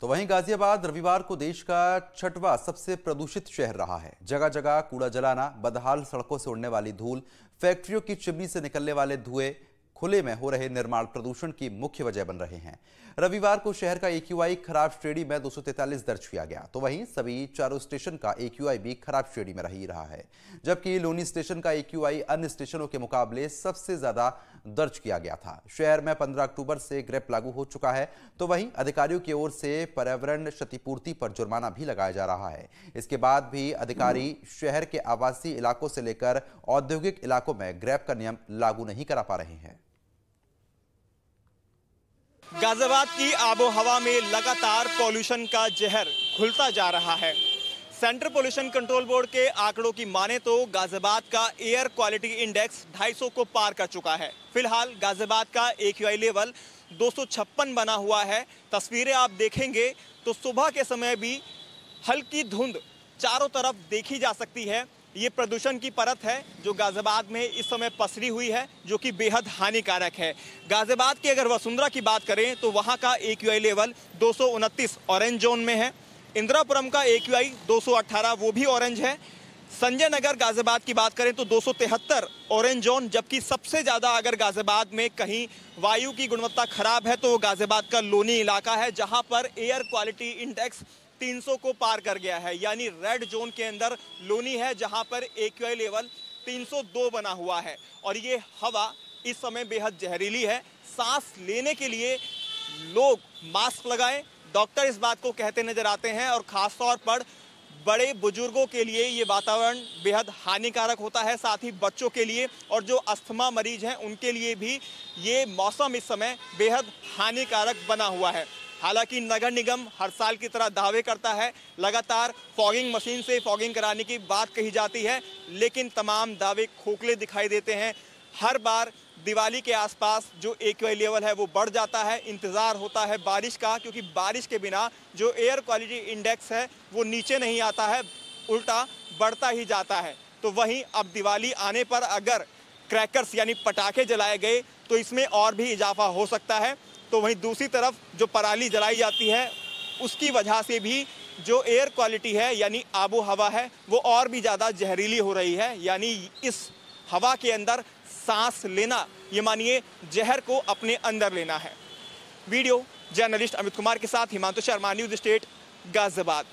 तो वहीं गाजियाबाद रविवार को देश का छठवां सबसे प्रदूषित शहर रहा है जगह जगह कूड़ा जलाना बदहाल सड़कों से उड़ने वाली धूल फैक्ट्रियों की चिमनी से निकलने वाले धुएं खुले में हो रहे निर्माण प्रदूषण की मुख्य वजह बन रहे हैं रविवार को शहर का एक्यूआई खराब श्रेणी में 243 दर्ज किया गया तो वहीं सभी चारों स्टेशन का एक्यूआई भी खराब श्रेणी में रही रहा है जबकि लोनी स्टेशन का एक्यूआई अन्य स्टेशनों के मुकाबले सबसे ज्यादा दर्ज किया गया था शहर में पंद्रह अक्टूबर से ग्रेप लागू हो चुका है तो वहीं अधिकारियों की ओर से पर्यावरण क्षतिपूर्ति पर जुर्माना भी लगाया जा रहा है इसके बाद भी अधिकारी शहर के आवासीय इलाकों से लेकर औद्योगिक इलाकों में ग्रैप का नियम लागू नहीं करा पा रहे हैं गाजियाबाद की आबो हवा में लगातार पॉल्यूशन का जहर घुलता जा रहा है सेंट्रल पॉल्यूशन कंट्रोल बोर्ड के आंकड़ों की माने तो गाजियाबाद का एयर क्वालिटी इंडेक्स 250 को पार कर चुका है फिलहाल गाजियाबाद का ए लेवल दो बना हुआ है तस्वीरें आप देखेंगे तो सुबह के समय भी हल्की धुंध चारों तरफ देखी जा सकती है ये प्रदूषण की परत है जो गाजियाबाद में इस समय पसरी हुई है जो कि बेहद हानिकारक है गाजियाबाद की अगर वसुंधरा की बात करें तो वहाँ का ए लेवल दो ऑरेंज जोन में है इंदिरापुरम का ए क्यू वो भी ऑरेंज है संजय नगर गाजियाबाद की बात करें तो दो ऑरेंज जोन जबकि सबसे ज़्यादा अगर गाजियाबाद में कहीं वायु की गुणवत्ता खराब है तो वो गाजियाबाद का लोनी इलाका है जहां पर एयर क्वालिटी इंडेक्स 300 को पार कर गया है यानी रेड जोन के अंदर लोनी है जहां पर ए लेवल 302 बना हुआ है और ये हवा इस समय बेहद जहरीली है सांस लेने के लिए लोग मास्क लगाएं डॉक्टर इस बात को कहते नजर आते हैं और ख़ासतौर पर बड़े बुजुर्गों के लिए ये वातावरण बेहद हानिकारक होता है साथ ही बच्चों के लिए और जो अस्थमा मरीज हैं उनके लिए भी ये मौसम इस समय बेहद हानिकारक बना हुआ है हालांकि नगर निगम हर साल की तरह दावे करता है लगातार फॉगिंग मशीन से फॉगिंग कराने की बात कही जाती है लेकिन तमाम दावे खोखले दिखाई देते हैं हर बार दिवाली के आसपास जो एक्यूआई लेवल है वो बढ़ जाता है इंतज़ार होता है बारिश का क्योंकि बारिश के बिना जो एयर क्वालिटी इंडेक्स है वो नीचे नहीं आता है उल्टा बढ़ता ही जाता है तो वहीं अब दिवाली आने पर अगर क्रैकर्स यानी पटाखे जलाए गए तो इसमें और भी इजाफा हो सकता है तो वहीं दूसरी तरफ जो पराली जलाई जाती है उसकी वजह से भी जो एयर क्वालिटी है यानी आबो हवा है वो और भी ज़्यादा जहरीली हो रही है यानी इस हवा के अंदर सांस लेना ये मानिए जहर को अपने अंदर लेना है वीडियो जर्नलिस्ट अमित कुमार के साथ हिमांशु शर्मा न्यूज स्टेट गाजियाबाद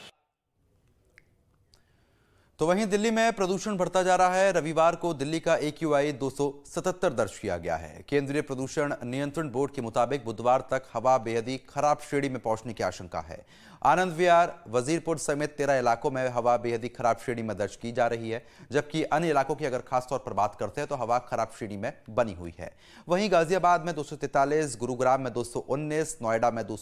तो वहीं दिल्ली में प्रदूषण बढ़ता जा रहा है रविवार को दिल्ली का एक यू आई दर्ज किया गया है केंद्रीय प्रदूषण नियंत्रण बोर्ड के मुताबिक बुधवार तक हवा बेहद ही खराब श्रेणी में पहुंचने की आशंका है आनंद विहार वजीरपुर समेत तेरह इलाकों में हवा बेहद ही खराब श्रेणी में दर्ज की जा रही है जबकि अन्य इलाकों की अगर खासतौर पर बात करते हैं तो हवा खराब श्रेणी में बनी हुई है वहीं गाजियाबाद में दो गुरुग्राम में दो नोएडा में दो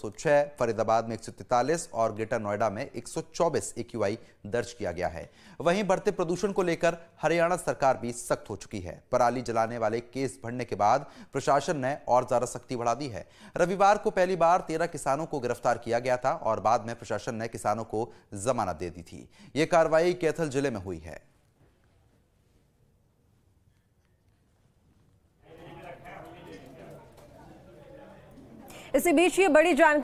फरीदाबाद में एक और ग्रेटर नोएडा में एक सौ दर्ज किया गया है वहीं बढ़ते प्रदूषण को लेकर हरियाणा सरकार भी सख्त हो चुकी है पराली जलाने वाले केस बढ़ने के बाद प्रशासन ने और ज्यादा सख्ती बढ़ा दी है रविवार को पहली बार तेरह किसानों को गिरफ्तार किया गया था और बाद में प्रशासन ने किसानों को जमानत दे दी थी ये कार्रवाई कैथल जिले में हुई है इसी बीच ये बड़ी जानकारी